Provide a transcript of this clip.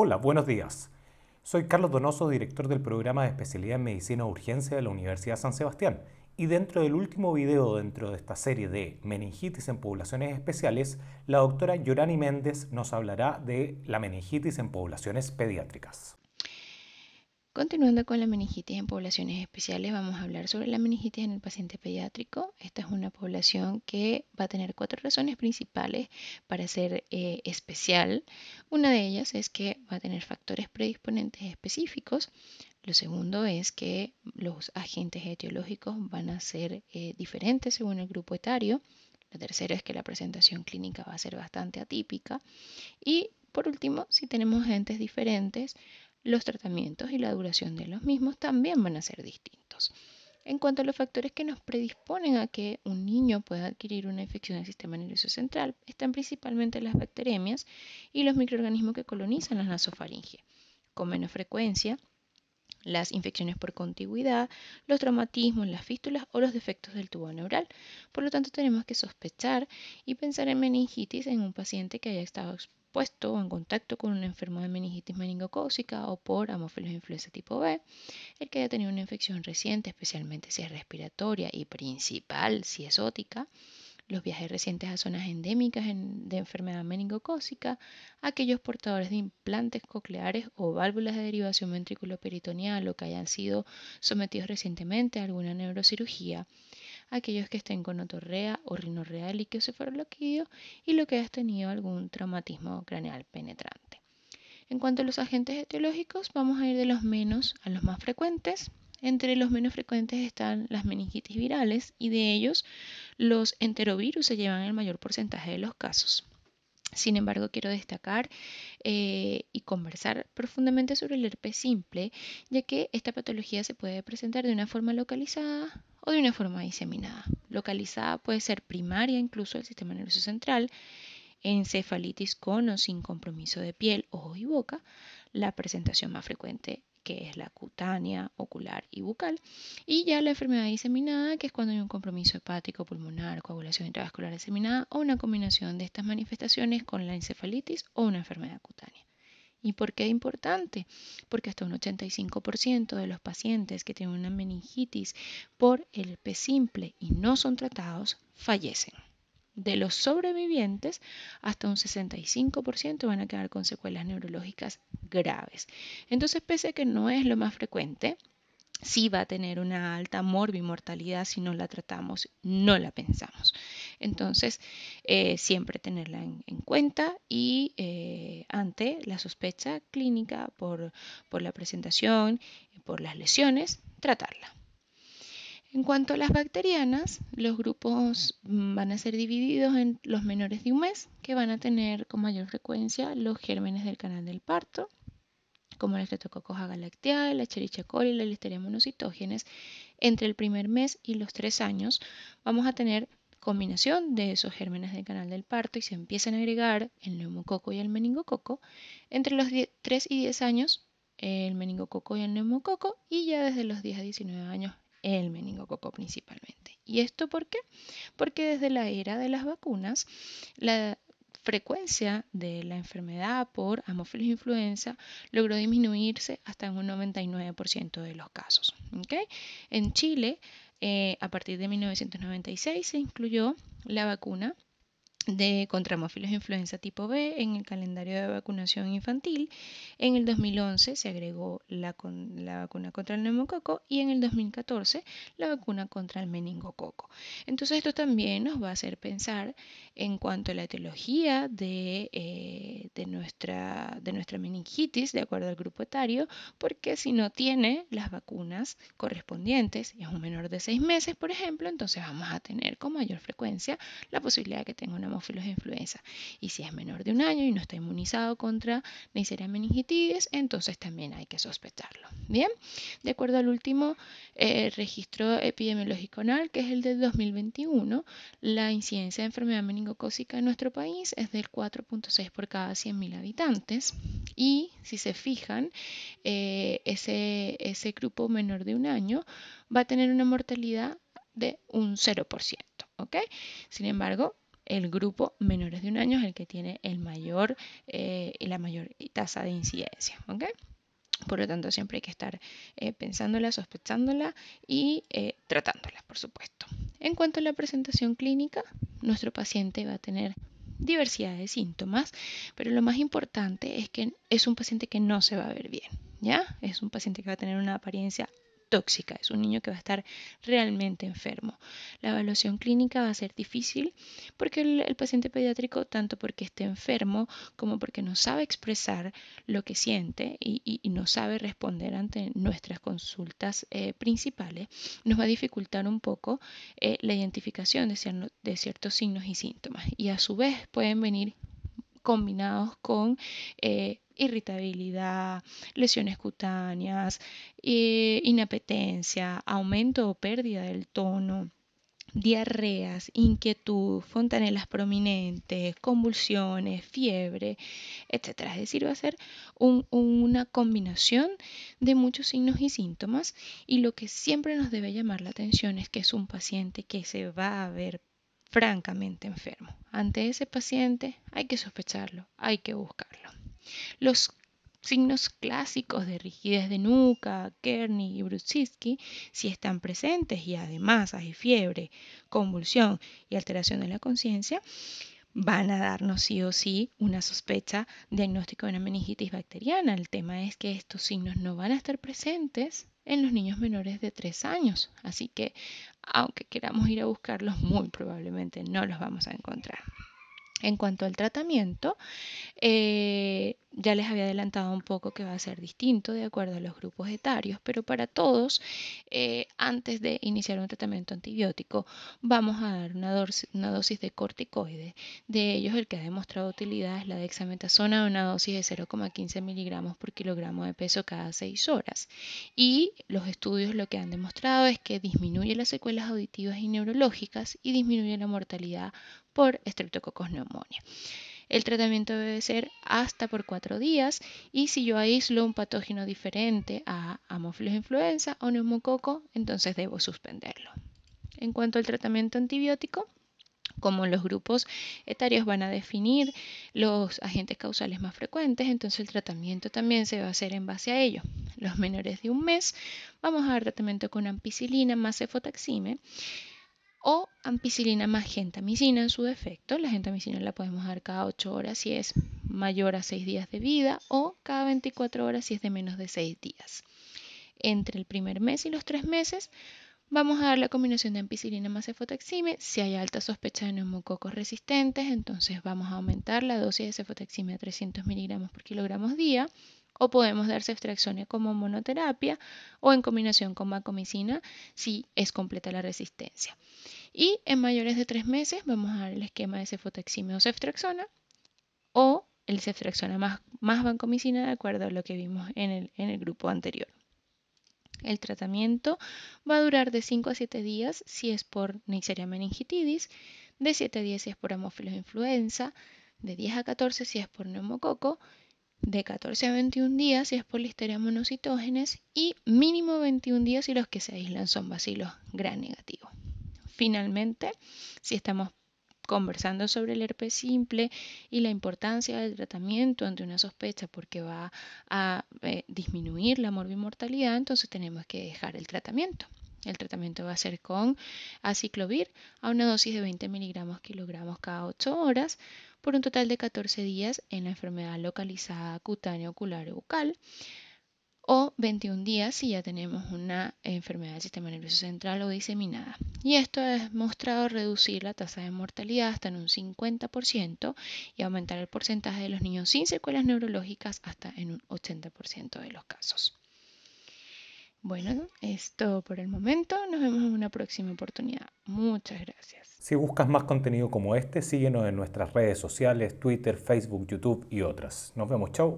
Hola, buenos días. Soy Carlos Donoso, director del programa de especialidad en medicina de urgencia de la Universidad San Sebastián. Y dentro del último video, dentro de esta serie de meningitis en poblaciones especiales, la doctora Yorani Méndez nos hablará de la meningitis en poblaciones pediátricas. Continuando con la meningitis en poblaciones especiales, vamos a hablar sobre la meningitis en el paciente pediátrico. Esta es una población que va a tener cuatro razones principales para ser eh, especial. Una de ellas es que va a tener factores predisponentes específicos. Lo segundo es que los agentes etiológicos van a ser eh, diferentes según el grupo etario. Lo tercero es que la presentación clínica va a ser bastante atípica. Y por último, si tenemos agentes diferentes, los tratamientos y la duración de los mismos también van a ser distintos. En cuanto a los factores que nos predisponen a que un niño pueda adquirir una infección del sistema nervioso central, están principalmente las bacteremias y los microorganismos que colonizan la nasofaringe. Con menos frecuencia, las infecciones por contigüidad, los traumatismos, las fístulas o los defectos del tubo neural. Por lo tanto, tenemos que sospechar y pensar en meningitis en un paciente que haya estado puesto o en contacto con un enfermo de meningitis meningocócica o por amófilos influenza tipo B, el que haya tenido una infección reciente, especialmente si es respiratoria y principal si es ótica, los viajes recientes a zonas endémicas de enfermedad meningocócica, aquellos portadores de implantes cocleares o válvulas de derivación ventrículo-peritoneal o que hayan sido sometidos recientemente a alguna neurocirugía, aquellos que estén con otorrea o rinorrea líquido y lo que has tenido algún traumatismo craneal penetrante. En cuanto a los agentes etiológicos, vamos a ir de los menos a los más frecuentes. Entre los menos frecuentes están las meningitis virales y de ellos los enterovirus se llevan el mayor porcentaje de los casos. Sin embargo, quiero destacar eh, y conversar profundamente sobre el herpes simple, ya que esta patología se puede presentar de una forma localizada, o de una forma diseminada. Localizada puede ser primaria incluso del sistema nervioso central, encefalitis con o sin compromiso de piel, ojo y boca, la presentación más frecuente que es la cutánea, ocular y bucal, y ya la enfermedad diseminada, que es cuando hay un compromiso hepático, pulmonar, coagulación intravascular diseminada o una combinación de estas manifestaciones con la encefalitis o una enfermedad cutánea. ¿Y por qué es importante? Porque hasta un 85% de los pacientes que tienen una meningitis por el P simple y no son tratados fallecen. De los sobrevivientes, hasta un 65% van a quedar con secuelas neurológicas graves. Entonces, pese a que no es lo más frecuente, sí va a tener una alta morbimortalidad si no la tratamos, no la pensamos. Entonces, eh, siempre tenerla en, cuenta y eh, ante la sospecha clínica por, la presentación, por las lesiones, tratarla. En cuanto a las bacterianas, los grupos van a ser divididos en los menores de un mes, que van a tener con mayor frecuencia los gérmenes del canal del parto, como la Streptococcus galactiae, la Escherichia y la Listeria monocitógenes, entre el primer mes y los tres años vamos a tener combinación de esos gérmenes del canal del parto y se empiezan a agregar el neumococo y el meningococo, entre los 3 y 10 años el meningococo y el neumococo y ya desde los 10 a 19 años el meningococo principalmente. ¿Y esto por qué? Porque desde la era de las vacunas la frecuencia de la enfermedad por amofilis influenza logró disminuirse hasta en un 99% de los casos. En Chile eh, a partir de 1996 se incluyó la vacuna de contra hemófilos influenza tipo B en el calendario de vacunación infantil. En el 2011 se agregó la, la, vacuna contra el neumococo y en el 2014 la vacuna contra el meningococo. Entonces esto también nos va a hacer pensar en cuanto a la etiología de, eh, de, nuestra, de nuestra meningitis de acuerdo al grupo etario, porque si no tiene las vacunas correspondientes, y es un menor de seis meses, por ejemplo, entonces vamos a tener con mayor frecuencia la posibilidad de que tenga una de influenza. Y si es menor de un año y no está inmunizado contra Neisseria meningitis entonces también hay que sospecharlo. Bien, de acuerdo al último eh, registro epidemiológico anal, que es el de 2021, la incidencia de enfermedad meningocócica en nuestro país es del 4.6 por cada 100.000 habitantes. Y si se fijan, eh, ese, ese grupo menor de un año va a tener una mortalidad de un 0%. ¿ok? Sin embargo, el grupo menores de un año es el que tiene el mayor, eh, la mayor tasa de incidencia. ¿okay? Por lo tanto, siempre hay que estar eh, pensándola, sospechándola y eh, tratándola, por supuesto. En cuanto a la presentación clínica, nuestro paciente va a tener diversidad de síntomas, pero lo más importante es que es un paciente que no se va a ver bien, ¿ya? Es un paciente que va a tener una apariencia tóxica. Es un niño que va a estar realmente enfermo. La evaluación clínica va a ser difícil porque el, paciente pediátrico, tanto porque esté enfermo como porque no sabe expresar lo que siente y, no sabe responder ante nuestras consultas eh, principales, nos va a dificultar un poco eh, la identificación de, ciertos signos y síntomas. Y a su vez pueden venir combinados con eh, irritabilidad, lesiones cutáneas, eh, inapetencia, aumento o pérdida del tono, diarreas, inquietud, fontanelas prominentes, convulsiones, fiebre, etc. Es decir, va a ser una combinación de muchos signos y síntomas y lo que siempre nos debe llamar la atención es que es un paciente que se va a ver francamente enfermo. Ante ese paciente hay que sospecharlo, hay que buscarlo. Los signos clásicos de rigidez de nuca, Kearney y Brudzinski si están presentes y además hay fiebre, convulsión y alteración de la conciencia, van a darnos sí o sí una sospecha diagnóstico de una meningitis bacteriana. El tema es que estos signos no van a estar presentes en los niños menores de 3 años, así que aunque queramos ir a buscarlos, muy probablemente no los vamos a encontrar. En cuanto al tratamiento, eh, ya les había adelantado un poco que va a ser distinto de acuerdo a los grupos etarios, pero para todos, eh, antes de iniciar un tratamiento antibiótico, vamos a dar una, dosis, de corticoides. De ellos, el que ha demostrado utilidad es la dexametasona, una dosis de 0,15 miligramos por kilogramo de peso cada 6 horas. Y los estudios lo que han demostrado es que disminuye las secuelas auditivas y neurológicas y disminuye la mortalidad por estreptococos neumonía. El tratamiento debe ser hasta por cuatro días y si yo aíslo un patógeno diferente a Haemophilus influenza o neumococo, entonces debo suspenderlo. En cuanto al tratamiento antibiótico, como los grupos etarios van a definir los agentes causales más frecuentes, entonces el tratamiento también se va a hacer en base a ello. Los menores de un mes vamos a dar tratamiento con ampicilina más cefotaxime o ampicilina más gentamicina en su defecto. La gentamicina la podemos dar cada 8 horas si es mayor a 6 días de vida o cada 24 horas si es de menos de 6 días. Entre el primer mes y los 3 meses vamos a dar la combinación de ampicilina más cefotaxime. Si hay alta sospecha de neumococos resistentes, entonces vamos a aumentar la dosis de cefotaxime a 300 miligramos por kilogramos día o podemos dar ceftriaxona como monoterapia o en combinación con vancomicina si es completa la resistencia. Y en mayores de tres meses vamos a dar el esquema de cefotaxime o ceftriaxona o el ceftriaxona más, más vancomicina de acuerdo a lo que vimos en el, grupo anterior. El tratamiento va a durar de 5 a 7 días si es por Neisseria meningitidis, de 7 a 10 si es por de influenza, de 10 a 14 si es por neumococo de 14 a 21 días si es polisteria monocitógenes y mínimo 21 días si los que se aíslan son bacilos gran negativo. Finalmente, si estamos conversando sobre el herpes simple y la importancia del tratamiento ante una sospecha porque va a eh, disminuir la morbimortalidad, entonces tenemos que dejar el tratamiento. El tratamiento va a ser con aciclovir a una dosis de 20 miligramos kilogramos cada 8 horas por un total de 14 días en la enfermedad localizada cutánea, ocular o bucal o 21 días si ya tenemos una enfermedad del sistema nervioso central o diseminada. Y esto ha demostrado reducir la tasa de mortalidad hasta en un 50% y aumentar el porcentaje de los niños sin secuelas neurológicas hasta en un 80% de los casos. Bueno, es todo por el momento. Nos vemos en una próxima oportunidad. Muchas gracias. Si buscas más contenido como este, síguenos en nuestras redes sociales, Twitter, Facebook, YouTube y otras. Nos vemos. Chao.